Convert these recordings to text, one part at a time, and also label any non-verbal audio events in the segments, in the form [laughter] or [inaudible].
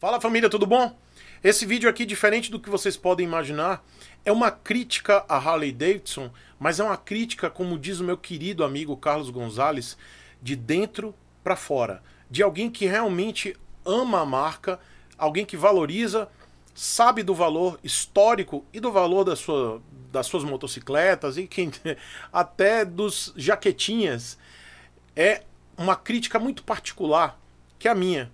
Fala família, tudo bom? Esse vídeo aqui, diferente do que vocês podem imaginar, é uma crítica a Harley Davidson, mas é uma crítica, como diz o meu querido amigo Carlos Gonzalez, de dentro para fora, de alguém que realmente ama a marca, alguém que valoriza, sabe do valor histórico e do valor da sua, das suas motocicletas e quem, [laughs] até dos jaquetinhas. É uma crítica muito particular que é a minha,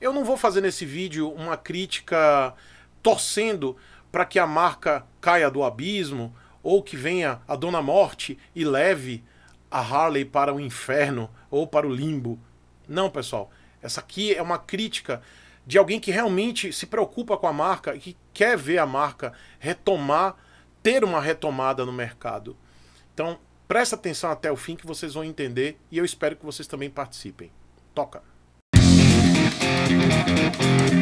eu não vou fazer nesse vídeo uma crítica torcendo para que a marca caia do abismo ou que venha a Dona Morte e leve a Harley para o inferno ou para o limbo. Não, pessoal. Essa aqui é uma crítica de alguém que realmente se preocupa com a marca e que quer ver a marca retomar, ter uma retomada no mercado. Então, presta atenção até o fim que vocês vão entender e eu espero que vocês também participem. Toca! Música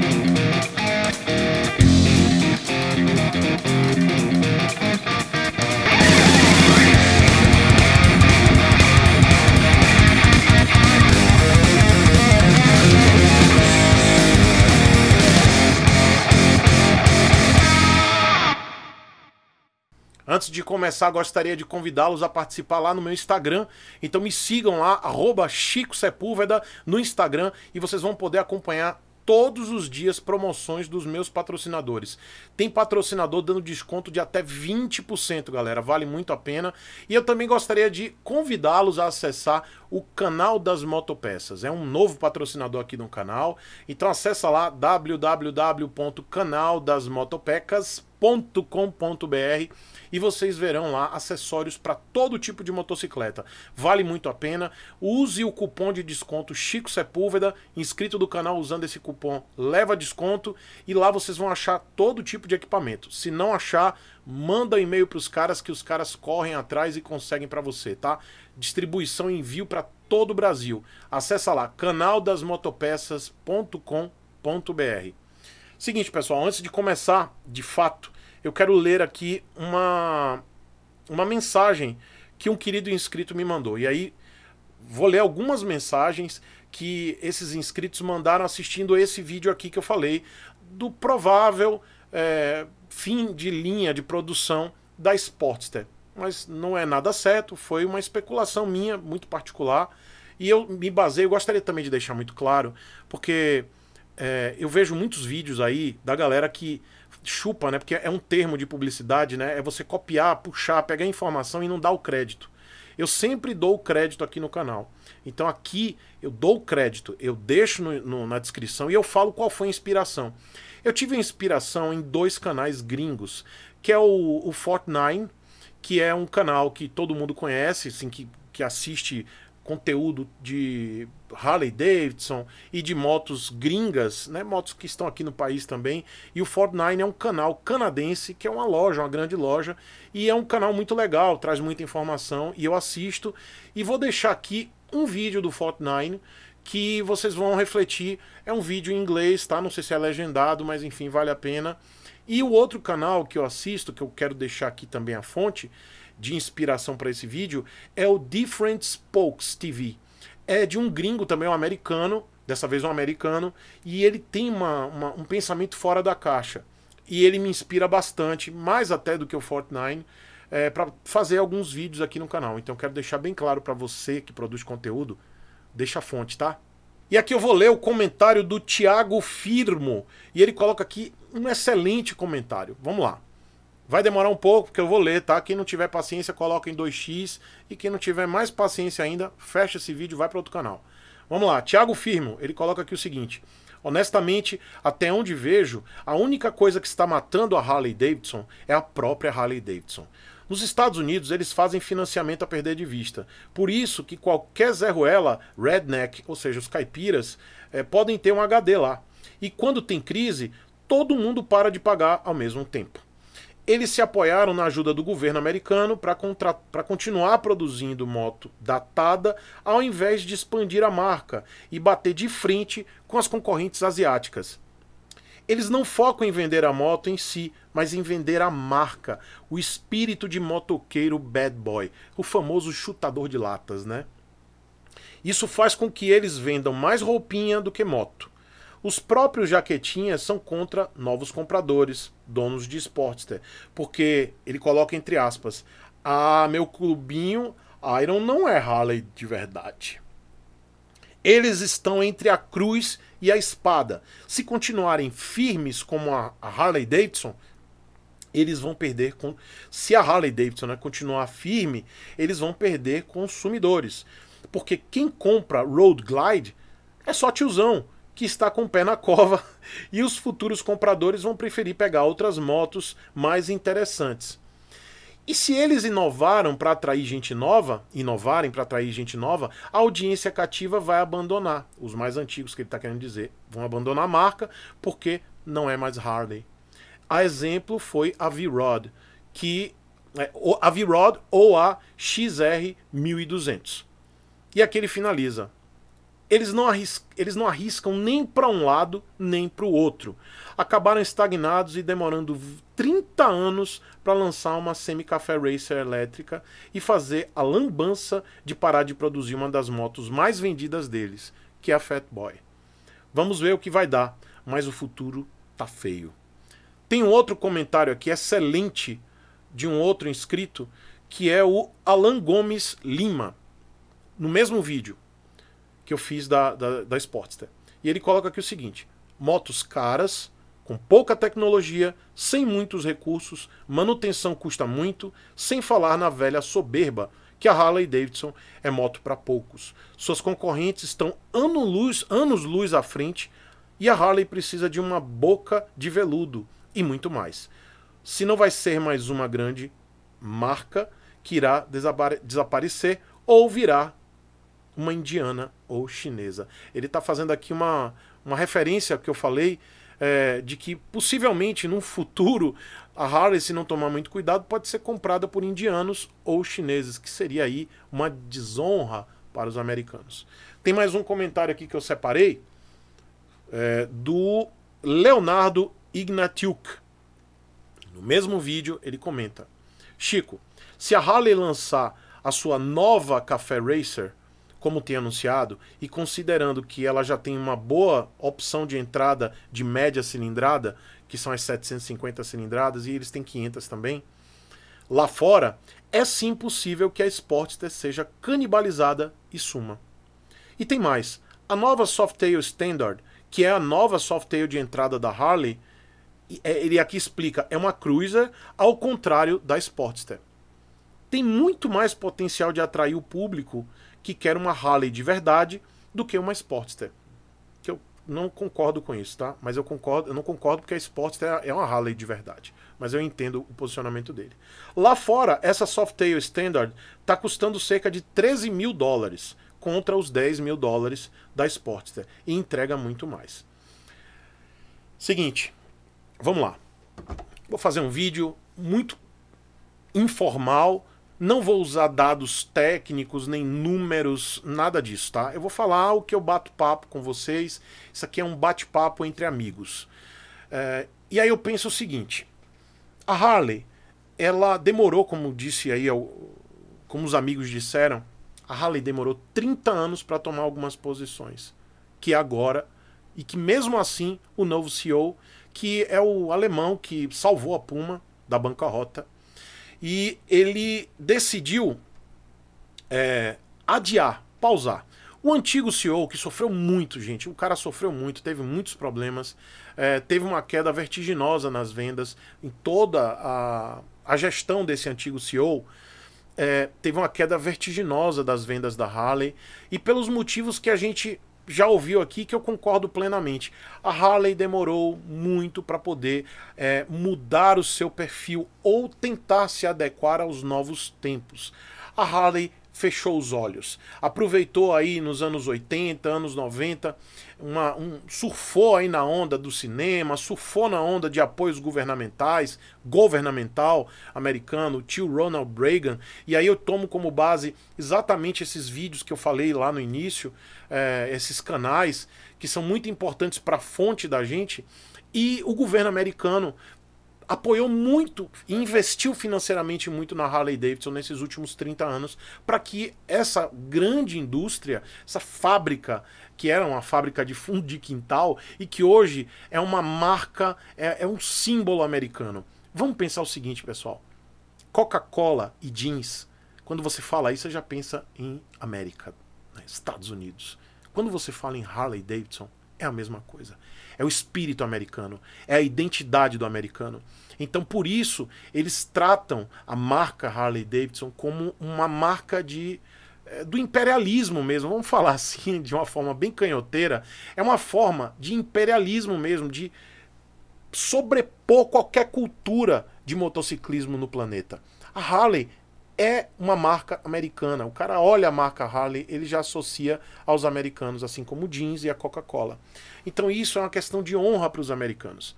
Antes de começar, gostaria de convidá-los a participar lá no meu Instagram. Então me sigam lá, arroba Chico Sepúlveda no Instagram e vocês vão poder acompanhar todos os dias promoções dos meus patrocinadores. Tem patrocinador dando desconto de até 20%, galera. Vale muito a pena. E eu também gostaria de convidá-los a acessar o canal das motopeças. É um novo patrocinador aqui no canal. Então acessa lá www.canaldasmotopecas.com www.motocicletadomundo.com.br e vocês verão lá acessórios para todo tipo de motocicleta. Vale muito a pena. Use o cupom de desconto Chico Sepúlveda, inscrito do canal usando esse cupom, leva desconto e lá vocês vão achar todo tipo de equipamento. Se não achar, manda um e-mail para os caras que os caras correm atrás e conseguem para você, tá? Distribuição e envio para todo o Brasil. Acessa lá canaldasmotopeças.com.br. Seguinte, pessoal, antes de começar, de fato, eu quero ler aqui uma, uma mensagem que um querido inscrito me mandou. E aí vou ler algumas mensagens que esses inscritos mandaram assistindo esse vídeo aqui que eu falei do provável é, fim de linha de produção da Sportster. Mas não é nada certo, foi uma especulação minha, muito particular. E eu me eu gostaria também de deixar muito claro, porque é, eu vejo muitos vídeos aí da galera que chupa, né? Porque é um termo de publicidade, né? É você copiar, puxar, pegar informação e não dar o crédito. Eu sempre dou o crédito aqui no canal. Então aqui eu dou o crédito, eu deixo no, no, na descrição e eu falo qual foi a inspiração. Eu tive inspiração em dois canais gringos, que é o, o Fortnite, que é um canal que todo mundo conhece, assim, que, que assiste conteúdo de Harley Davidson e de motos gringas, né, motos que estão aqui no país também. E o Fortnite é um canal canadense que é uma loja, uma grande loja, e é um canal muito legal, traz muita informação e eu assisto. E vou deixar aqui um vídeo do Fortnite que vocês vão refletir. É um vídeo em inglês, tá? Não sei se é legendado, mas enfim, vale a pena. E o outro canal que eu assisto, que eu quero deixar aqui também a fonte, de inspiração para esse vídeo é o Different Spokes TV. É de um gringo também, um americano, dessa vez um americano, e ele tem uma, uma, um pensamento fora da caixa. E ele me inspira bastante, mais até do que o Fortnite, é, para fazer alguns vídeos aqui no canal. Então quero deixar bem claro para você que produz conteúdo, deixa a fonte, tá? E aqui eu vou ler o comentário do Tiago Firmo, e ele coloca aqui um excelente comentário. Vamos lá. Vai demorar um pouco, porque eu vou ler, tá? Quem não tiver paciência, coloca em 2x. E quem não tiver mais paciência ainda, fecha esse vídeo vai para outro canal. Vamos lá, Thiago Firmo, ele coloca aqui o seguinte. Honestamente, até onde vejo, a única coisa que está matando a Harley Davidson é a própria Harley Davidson. Nos Estados Unidos, eles fazem financiamento a perder de vista. Por isso que qualquer Zé Ruela, redneck, ou seja, os caipiras, é, podem ter um HD lá. E quando tem crise, todo mundo para de pagar ao mesmo tempo. Eles se apoiaram na ajuda do governo americano para continuar produzindo moto datada, ao invés de expandir a marca e bater de frente com as concorrentes asiáticas. Eles não focam em vender a moto em si, mas em vender a marca, o espírito de motoqueiro bad boy, o famoso chutador de latas, né? Isso faz com que eles vendam mais roupinha do que moto. Os próprios jaquetinhas são contra novos compradores, donos de Sportster, né? porque ele coloca entre aspas: "Ah, meu clubinho, a Iron não é Harley de verdade". Eles estão entre a cruz e a espada. Se continuarem firmes como a Harley Davidson, eles vão perder com se a Harley Davidson né, continuar firme, eles vão perder consumidores, porque quem compra Road Glide é só tiozão que está com o pé na cova [laughs] e os futuros compradores vão preferir pegar outras motos mais interessantes. E se eles inovaram para atrair gente nova, inovarem para atrair gente nova, a audiência cativa vai abandonar. Os mais antigos que ele está querendo dizer vão abandonar a marca porque não é mais Harley. A exemplo foi a V-Rod, que é, a V-Rod ou a XR 1200. E aqui ele finaliza eles não, arriscam, eles não arriscam nem para um lado nem para o outro. Acabaram estagnados e demorando 30 anos para lançar uma semi-café racer elétrica e fazer a lambança de parar de produzir uma das motos mais vendidas deles, que é a Fat Boy. Vamos ver o que vai dar, mas o futuro tá feio. Tem um outro comentário aqui excelente de um outro inscrito, que é o Alan Gomes Lima, no mesmo vídeo que eu fiz da, da, da Sportster. E ele coloca aqui o seguinte: motos caras, com pouca tecnologia, sem muitos recursos, manutenção custa muito, sem falar na velha soberba que a Harley Davidson é moto para poucos. Suas concorrentes estão anos-luz anos -luz à frente e a Harley precisa de uma boca de veludo e muito mais. Se não vai ser mais uma grande marca que irá desaparecer ou virá uma indiana ou chinesa. Ele está fazendo aqui uma, uma referência que eu falei é, de que possivelmente num futuro a Harley, se não tomar muito cuidado, pode ser comprada por indianos ou chineses, que seria aí uma desonra para os americanos. Tem mais um comentário aqui que eu separei é, do Leonardo Ignatiuk. No mesmo vídeo, ele comenta: Chico, se a Harley lançar a sua nova Café Racer, como tem anunciado, e considerando que ela já tem uma boa opção de entrada de média cilindrada, que são as 750 cilindradas, e eles têm 500 também, lá fora, é sim possível que a Sportster seja canibalizada e suma. E tem mais, a nova Softail Standard, que é a nova Softail de entrada da Harley, é, ele aqui explica, é uma Cruiser ao contrário da Sportster. Tem muito mais potencial de atrair o público que quer uma Harley de verdade do que uma Sportster. Que eu não concordo com isso, tá? Mas eu concordo, eu não concordo porque a Sportster é uma Harley de verdade. Mas eu entendo o posicionamento dele. Lá fora, essa Softail Standard está custando cerca de 13 mil dólares contra os 10 mil dólares da Sportster e entrega muito mais. Seguinte, vamos lá. Vou fazer um vídeo muito informal não vou usar dados técnicos, nem números, nada disso, tá? Eu vou falar o que eu bato papo com vocês. Isso aqui é um bate-papo entre amigos. É, e aí eu penso o seguinte: a Harley, ela demorou, como disse aí, como os amigos disseram, a Harley demorou 30 anos para tomar algumas posições. Que agora, e que mesmo assim, o novo CEO, que é o alemão que salvou a Puma da bancarrota, e ele decidiu é, adiar, pausar. O antigo CEO, que sofreu muito, gente, o cara sofreu muito, teve muitos problemas, é, teve uma queda vertiginosa nas vendas, em toda a, a gestão desse antigo CEO, é, teve uma queda vertiginosa das vendas da Harley, e pelos motivos que a gente já ouviu aqui que eu concordo plenamente. A Harley demorou muito para poder é, mudar o seu perfil ou tentar se adequar aos novos tempos. A Harley fechou os olhos. Aproveitou aí nos anos 80, anos 90, uma, um, surfou aí na onda do cinema, surfou na onda de apoios governamentais, governamental americano, tio Ronald Reagan. E aí eu tomo como base exatamente esses vídeos que eu falei lá no início, é, esses canais que são muito importantes para a fonte da gente. E o governo americano apoiou muito e investiu financeiramente muito na Harley Davidson nesses últimos 30 anos para que essa grande indústria, essa fábrica, que era uma fábrica de fundo de quintal e que hoje é uma marca, é, é um símbolo americano. Vamos pensar o seguinte, pessoal: Coca-Cola e jeans. Quando você fala isso, você já pensa em América, né? Estados Unidos. Quando você fala em Harley Davidson, é a mesma coisa. É o espírito americano, é a identidade do americano. Então, por isso, eles tratam a marca Harley Davidson como uma marca de eh, do imperialismo mesmo, vamos falar [laughs] assim, de uma forma bem canhoteira, é uma forma de imperialismo mesmo, de sobrepor qualquer cultura de motociclismo no planeta. A Harley é uma marca americana. O cara olha a marca Harley, ele já associa aos americanos, assim como o jeans e a Coca-Cola. Então isso é uma questão de honra para os americanos.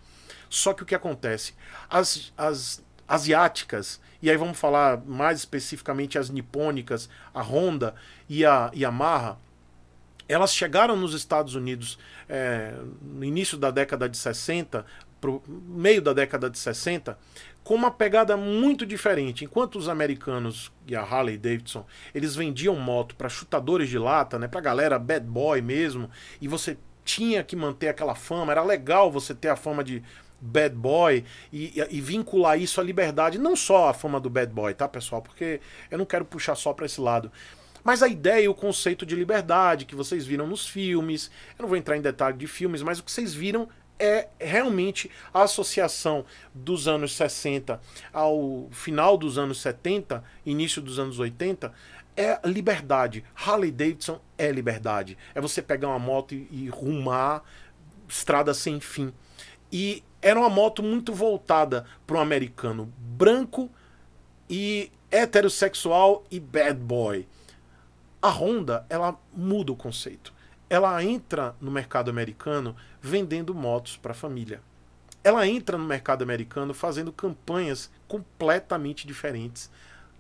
Só que o que acontece? As, as asiáticas, e aí vamos falar mais especificamente as nipônicas, a Honda e a Yamaha, elas chegaram nos Estados Unidos é, no início da década de 60, pro meio da década de 60, com uma pegada muito diferente. Enquanto os americanos e a Harley Davidson, eles vendiam moto para chutadores de lata, né, para galera bad boy mesmo, e você tinha que manter aquela fama, era legal você ter a fama de bad boy e, e, vincular isso à liberdade, não só a fama do bad boy, tá, pessoal? Porque eu não quero puxar só para esse lado. Mas a ideia e o conceito de liberdade que vocês viram nos filmes, eu não vou entrar em detalhe de filmes, mas o que vocês viram é realmente a associação dos anos 60 ao final dos anos 70, início dos anos 80, é liberdade. Harley Davidson é liberdade. É você pegar uma moto e, e rumar estrada sem fim. E era uma moto muito voltada para um americano branco e heterossexual e bad boy. A Honda, ela muda o conceito. Ela entra no mercado americano vendendo motos para a família. Ela entra no mercado americano fazendo campanhas completamente diferentes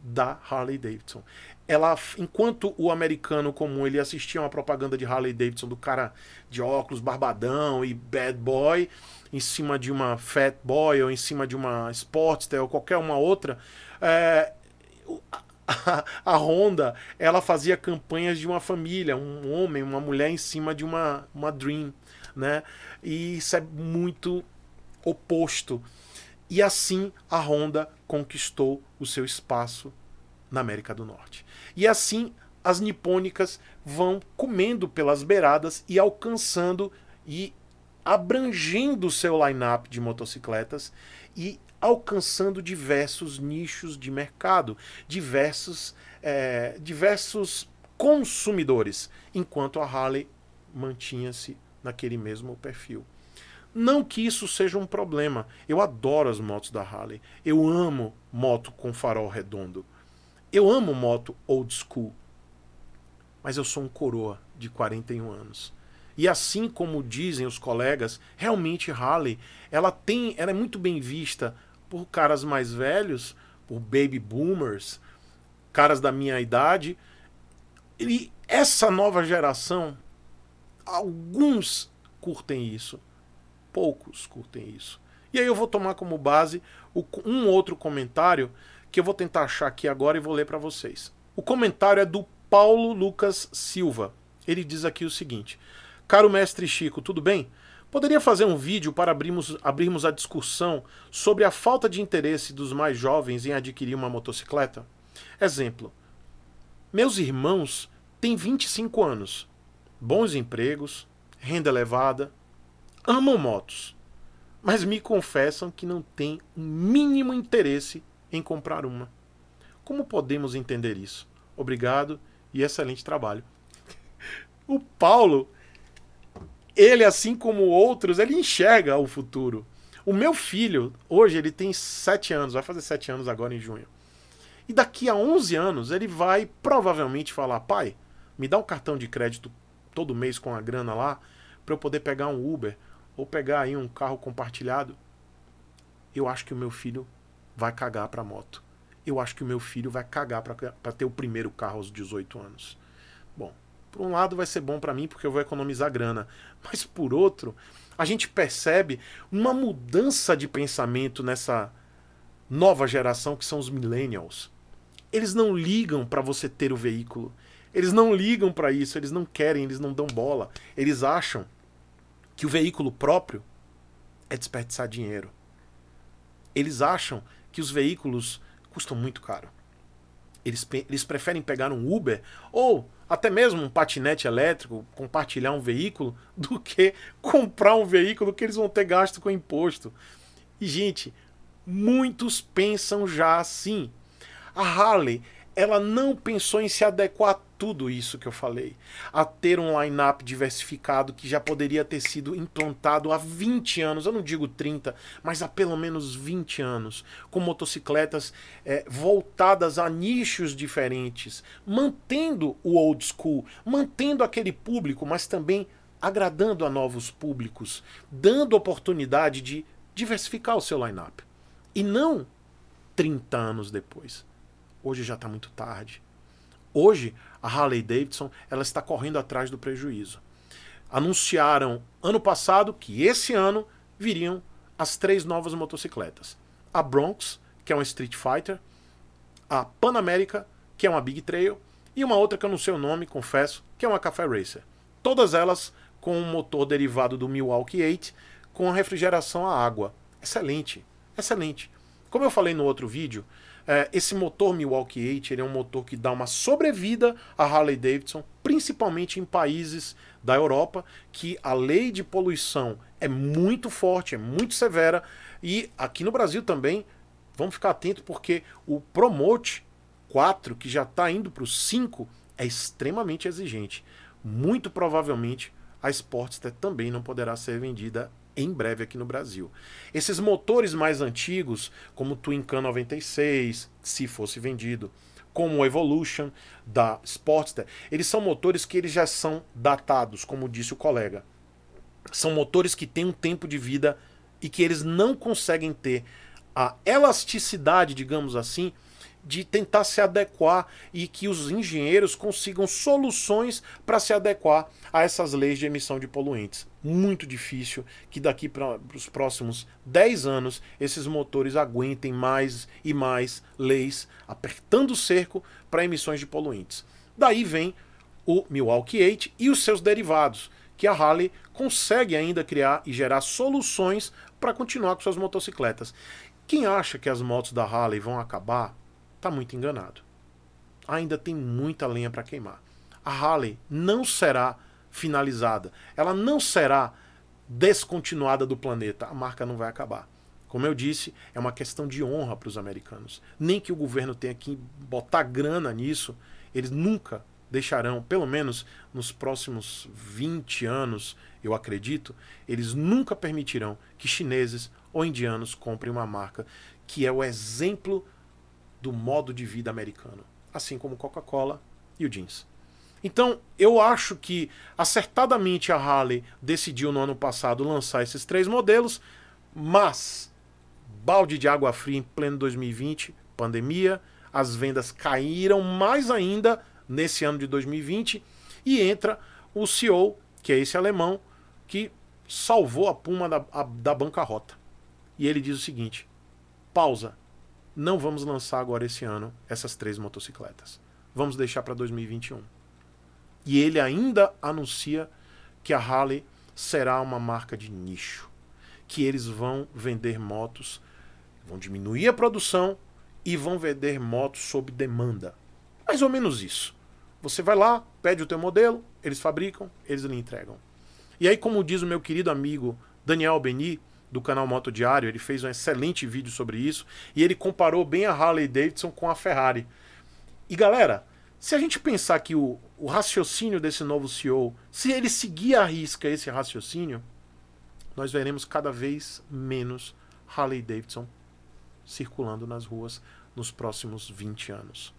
da Harley Davidson. Ela, enquanto o americano comum ele assistia uma propaganda de Harley Davidson do cara de óculos, barbadão e bad boy, em cima de uma fat boy ou em cima de uma Sportster ou qualquer uma outra, é, a, a Honda ela fazia campanhas de uma família, um homem, uma mulher em cima de uma, uma Dream né? E isso é muito oposto. E assim a Honda conquistou o seu espaço na América do Norte. E assim as nipônicas vão comendo pelas beiradas e alcançando e abrangendo o seu line-up de motocicletas e alcançando diversos nichos de mercado, diversos, é, diversos consumidores, enquanto a Harley mantinha-se naquele mesmo perfil. Não que isso seja um problema. Eu adoro as motos da Harley. Eu amo moto com farol redondo. Eu amo moto old school. Mas eu sou um coroa de 41 anos. E assim como dizem os colegas, realmente Harley, ela tem, ela é muito bem vista por caras mais velhos, por baby boomers, caras da minha idade. E essa nova geração alguns curtem isso, poucos curtem isso. E aí eu vou tomar como base um outro comentário que eu vou tentar achar aqui agora e vou ler para vocês. O comentário é do Paulo Lucas Silva. Ele diz aqui o seguinte: Caro mestre Chico, tudo bem? Poderia fazer um vídeo para abrirmos, abrirmos a discussão sobre a falta de interesse dos mais jovens em adquirir uma motocicleta? Exemplo: Meus irmãos têm 25 anos bons empregos, renda elevada, amam motos, mas me confessam que não têm o um mínimo interesse em comprar uma. Como podemos entender isso? Obrigado e excelente trabalho. [laughs] O Paulo, ele assim como outros, ele enxerga o futuro. O meu filho, hoje, ele tem 7 anos, vai fazer 7 anos agora em junho. E daqui a 11 anos, ele vai provavelmente falar: pai, me dá um cartão de crédito todo mês com a grana lá, para eu poder pegar um Uber ou pegar aí um carro compartilhado, eu acho que o meu filho vai cagar para moto. Eu acho que o meu filho vai cagar para ter o primeiro carro aos 18 anos. Bom, por um lado vai ser bom para mim porque eu vou economizar grana, [laughs] mas por outro, a gente percebe uma mudança de pensamento nessa nova geração que são os millennials. Eles não ligam para você ter o veículo. Eles não ligam para isso, eles não querem, eles não dão bola. Eles acham que o veículo próprio é desperdiçar dinheiro. Eles acham que os veículos custam muito caro. Eles, eles preferem pegar um Uber ou até mesmo um patinete elétrico, compartilhar um veículo, [laughs] do que comprar um veículo que eles vão ter gasto com imposto. E, gente, muitos pensam já assim. A Harley, ela não pensou em se adequar tudo isso que eu falei, a ter um line-up diversificado que já poderia ter sido implantado há 20 anos, eu não digo 30, mas há pelo menos 20 anos, com motocicletas é, voltadas a nichos diferentes, mantendo o old school, mantendo aquele público, mas também agradando a novos públicos, dando oportunidade de diversificar o seu line-up. E não 30 anos depois. Hoje já está muito tarde. Hoje, a Harley Davidson ela está correndo atrás do prejuízo. Anunciaram ano passado que esse ano viriam as três novas motocicletas: a Bronx, que é uma Street Fighter, a Panamérica, que é uma Big Trail, e uma outra que eu não sei o nome, confesso, que é uma Café Racer. Todas elas com um motor derivado do Milwaukee 8 com refrigeração a água. Excelente, excelente. Como eu falei no outro vídeo, é, esse motor Milwaukee 8 ele é um motor que dá uma sobrevida à Harley Davidson, principalmente em países da Europa, que a lei de poluição é muito forte, é muito severa. E aqui no Brasil também, vamos ficar atento porque o Promote 4, que já está indo para o 5, é extremamente exigente. Muito provavelmente a Sportster também não poderá ser vendida em breve aqui no Brasil. Esses motores mais antigos, como o Twin Can 96, se fosse vendido, como o Evolution da Sportster, eles são motores que eles já são datados, como disse o colega. São motores que têm um tempo de vida e que eles não conseguem ter a elasticidade, digamos assim, de tentar se adequar e que os engenheiros consigam soluções para se adequar a essas leis de emissão de poluentes. Muito difícil que daqui para os próximos 10 anos esses motores aguentem mais e mais leis apertando o cerco para emissões de poluentes. Daí vem o Milwaukee 8 e os seus derivados, que a Harley consegue ainda criar e gerar soluções para continuar com suas motocicletas. Quem acha que as motos da Harley vão acabar está muito enganado. Ainda tem muita lenha para queimar. A Harley não será finalizada, ela não será descontinuada do planeta. A marca não vai acabar. Como eu disse, é uma questão de honra para os americanos. Nem que o governo tenha que botar grana nisso, eles nunca deixarão, pelo menos nos próximos 20 anos, eu acredito, eles nunca permitirão que chineses ou indianos comprem uma marca que é o exemplo do modo de vida americano, assim como Coca-Cola e o jeans. Então, eu acho que acertadamente a Harley decidiu no ano passado lançar esses três modelos, mas balde de água fria em pleno 2020, pandemia, as vendas caíram mais ainda nesse ano de 2020 e entra o CEO, que é esse alemão, que salvou a Puma da, a, da bancarrota. E ele diz o seguinte: pausa, não vamos lançar agora esse ano essas três motocicletas. Vamos deixar para 2021. E ele ainda anuncia que a Harley será uma marca de nicho, que eles vão vender motos, vão diminuir a produção e vão vender motos sob demanda. Mais ou menos isso. Você vai lá, pede o teu modelo, eles fabricam, eles lhe entregam. E aí, como diz o meu querido amigo Daniel Beni, do canal Moto Diário, ele fez um excelente vídeo sobre isso e ele comparou bem a Harley Davidson com a Ferrari. E galera, se a gente pensar que o, o raciocínio desse novo CEO, se ele seguir a risca esse raciocínio, nós veremos cada vez menos Harley Davidson circulando nas ruas nos próximos 20 anos.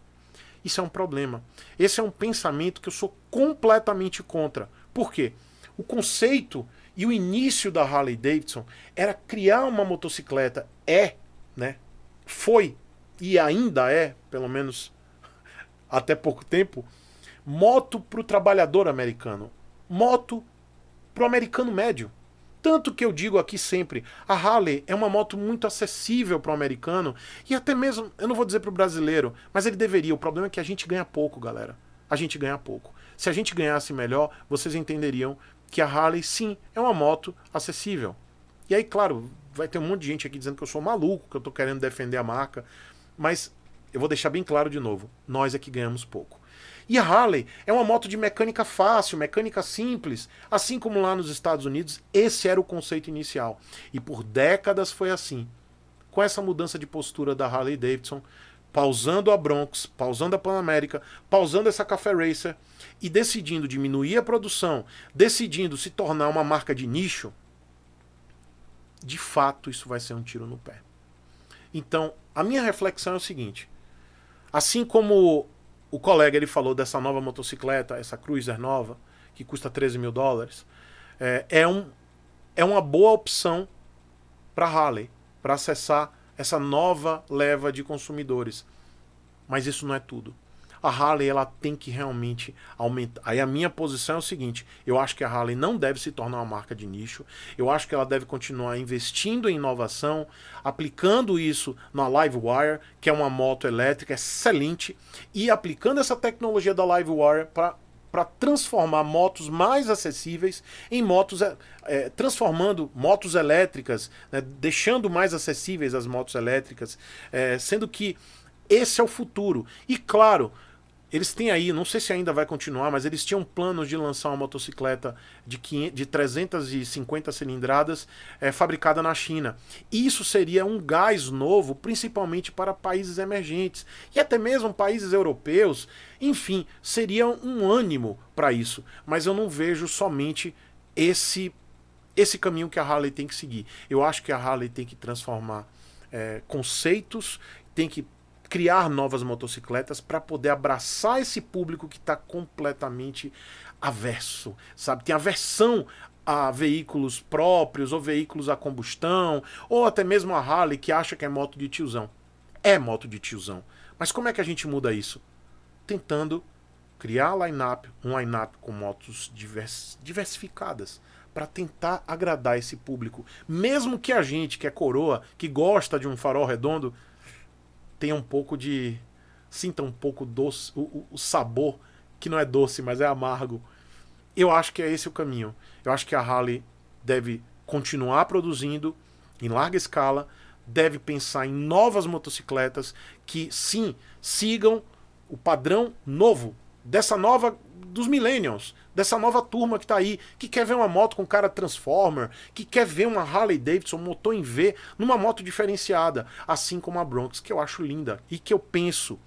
Isso é um problema. Esse é um pensamento que eu sou completamente contra. Por quê? O conceito e o início da Harley Davidson era criar uma motocicleta. É, né? Foi e ainda é, pelo menos [laughs] até pouco tempo, moto para o trabalhador americano, moto para o americano médio. Tanto que eu digo aqui sempre, a Harley é uma moto muito acessível para o americano e até mesmo, eu não vou dizer para o brasileiro, mas ele deveria. O problema é que a gente ganha pouco, galera. A gente ganha pouco. Se a gente ganhasse melhor, vocês entenderiam que a Harley, sim, é uma moto acessível. E aí, claro, vai ter um monte de gente aqui dizendo que eu sou maluco, que eu estou querendo defender a marca, mas eu vou deixar bem claro de novo: nós é que ganhamos pouco. E a Harley é uma moto de mecânica fácil, mecânica simples, assim como lá nos Estados Unidos, esse era o conceito inicial. E por décadas foi assim. Com essa mudança de postura da Harley Davidson, pausando a Bronx, pausando a Panamérica, pausando essa Café Racer e decidindo diminuir a produção, decidindo se tornar uma marca de nicho, de fato isso vai ser um tiro no pé. Então, a minha reflexão é o seguinte: assim como o colega ele falou dessa nova motocicleta, essa Cruiser nova, que custa 13 mil dólares, é, é, um, é uma boa opção para Harley, para acessar essa nova leva de consumidores. Mas isso não é tudo. A Harley ela tem que realmente aumentar. Aí a minha posição é o seguinte: eu acho que a Harley não deve se tornar uma marca de nicho. Eu acho que ela deve continuar investindo em inovação, aplicando isso na Livewire, que é uma moto elétrica excelente, e aplicando essa tecnologia da Livewire para para transformar motos mais acessíveis em motos, é, transformando motos elétricas, né, deixando mais acessíveis as motos elétricas, é, sendo que esse é o futuro. E claro, eles têm aí, não sei se ainda vai continuar, mas eles tinham planos de lançar uma motocicleta de, 500, de 350 cilindradas é, fabricada na China. Isso seria um gás novo, principalmente para países emergentes e até mesmo países europeus. Enfim, seria um ânimo para isso. Mas eu não vejo somente esse esse caminho que a Harley tem que seguir. Eu acho que a Harley tem que transformar é, conceitos, tem que criar novas motocicletas para poder abraçar esse público que está completamente averso, sabe? Tem aversão a veículos próprios ou veículos a combustão, ou até mesmo a Harley que acha que é moto de tiozão. É moto de tiozão. Mas como é que a gente muda isso? Tentando criar lineup, um lineup com motos divers, diversificadas para tentar agradar esse público, mesmo que a gente que é coroa, que gosta de um farol redondo, tenha um pouco de. sinta um pouco doce, o, o sabor, que não é doce, mas é amargo. Eu acho que é esse o caminho. Eu acho que a Harley deve continuar produzindo em larga escala, deve pensar em novas motocicletas que sim sigam o padrão novo dessa nova dos millennials, dessa nova turma que tá aí, que quer ver uma moto com cara Transformer, que quer ver uma Harley Davidson, motor em V, numa moto diferenciada, assim como a Bronx, que eu acho linda e que eu penso,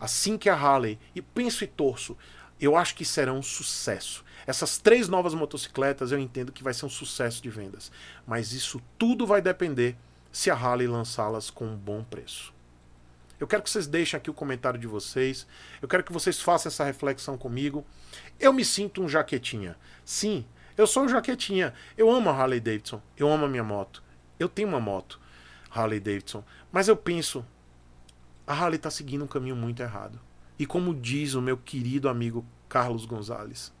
assim que a Harley, e penso e torço, eu acho que será um sucesso. Essas três novas motocicletas eu entendo que vai ser um sucesso de vendas, mas isso tudo vai depender se a Harley lançá-las com um bom preço. Eu quero que vocês deixem aqui o comentário de vocês. Eu quero que vocês façam essa reflexão comigo. Eu me sinto um jaquetinha. Sim, eu sou um jaquetinha. Eu amo a Harley Davidson. Eu amo a minha moto. Eu tenho uma moto Harley Davidson. Mas eu penso, a Harley está seguindo um caminho muito errado. E como diz o meu querido amigo Carlos Gonzalez,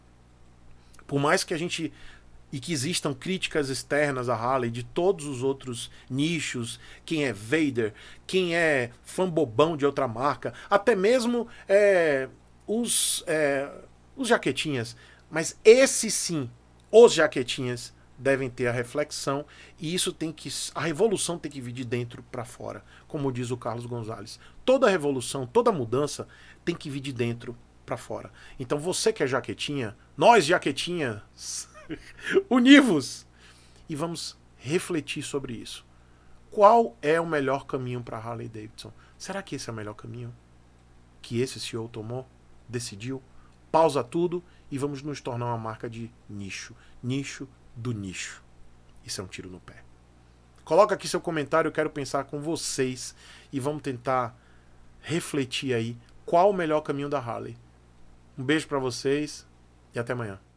por mais que a gente e que existam críticas externas à Harley de todos os outros nichos, quem é Vader, quem é fã bobão de outra marca, até mesmo é, os, é, os jaquetinhas. Mas esse sim, os jaquetinhas devem ter a reflexão e isso tem que a revolução tem que vir de dentro para fora, como diz o Carlos Gonzalez. Toda revolução, toda mudança tem que vir de dentro para fora. Então você que é jaquetinha, nós jaquetinhas [laughs] Univos! E vamos refletir sobre isso. Qual é o melhor caminho para Harley Davidson? Será que esse é o melhor caminho? Que esse CEO tomou? Decidiu? Pausa tudo e vamos nos tornar uma marca de nicho. Nicho do nicho. Isso é um tiro no pé. Coloca aqui seu comentário, eu quero pensar com vocês e vamos tentar refletir aí qual o melhor caminho da Harley. Um beijo para vocês e até amanhã.